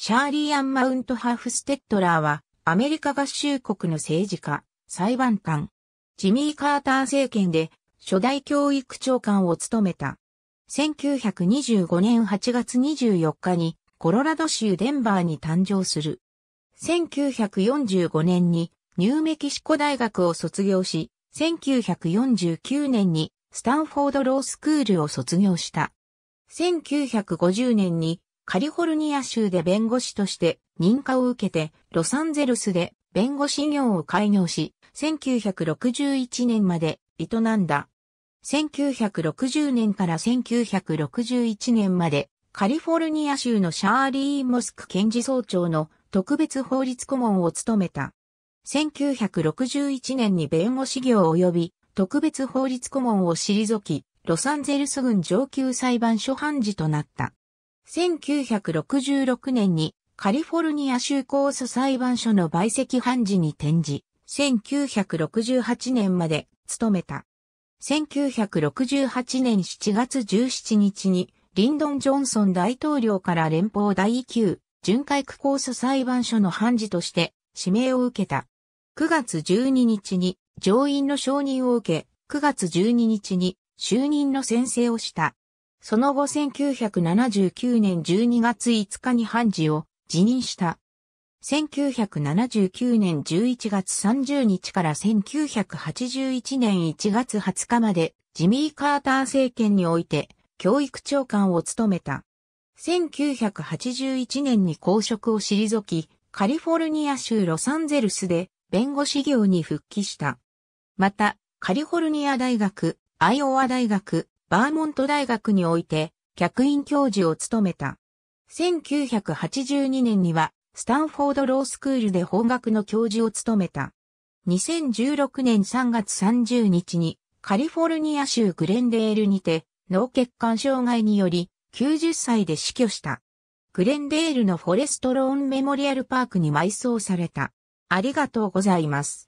シャーリー・アン・マウントハーフステッドラーは、アメリカ合衆国の政治家、裁判官、ジミー・カーター政権で、初代教育長官を務めた。1925年8月24日に、コロラド州デンバーに誕生する。1945年に、ニューメキシコ大学を卒業し、1949年に、スタンフォードロースクールを卒業した。1950年に、カリフォルニア州で弁護士として認可を受けて、ロサンゼルスで弁護士業を開業し、1961年まで営んだ。1960年から1961年まで、カリフォルニア州のシャーリー・モスク検事総長の特別法律顧問を務めた。1961年に弁護士業及び特別法律顧問を退き、ロサンゼルス郡上級裁判所判事となった。1966年にカリフォルニア州ー訴裁判所の売席判事に転じ、1968年まで務めた。1968年7月17日にリンドン・ジョンソン大統領から連邦第級巡回区ー訴裁判所の判事として指名を受けた。9月12日に上院の承認を受け、9月12日に就任の宣誓をした。その後1979年12月5日に判事を辞任した。1979年11月30日から1981年1月20日までジミー・カーター政権において教育長官を務めた。1981年に公職を退き、カリフォルニア州ロサンゼルスで弁護士業に復帰した。また、カリフォルニア大学、アイオワ大学、バーモント大学において客員教授を務めた。1982年にはスタンフォードロースクールで法学の教授を務めた。2016年3月30日にカリフォルニア州グレンデールにて脳血管障害により90歳で死去した。グレンデールのフォレストローンメモリアルパークに埋葬された。ありがとうございます。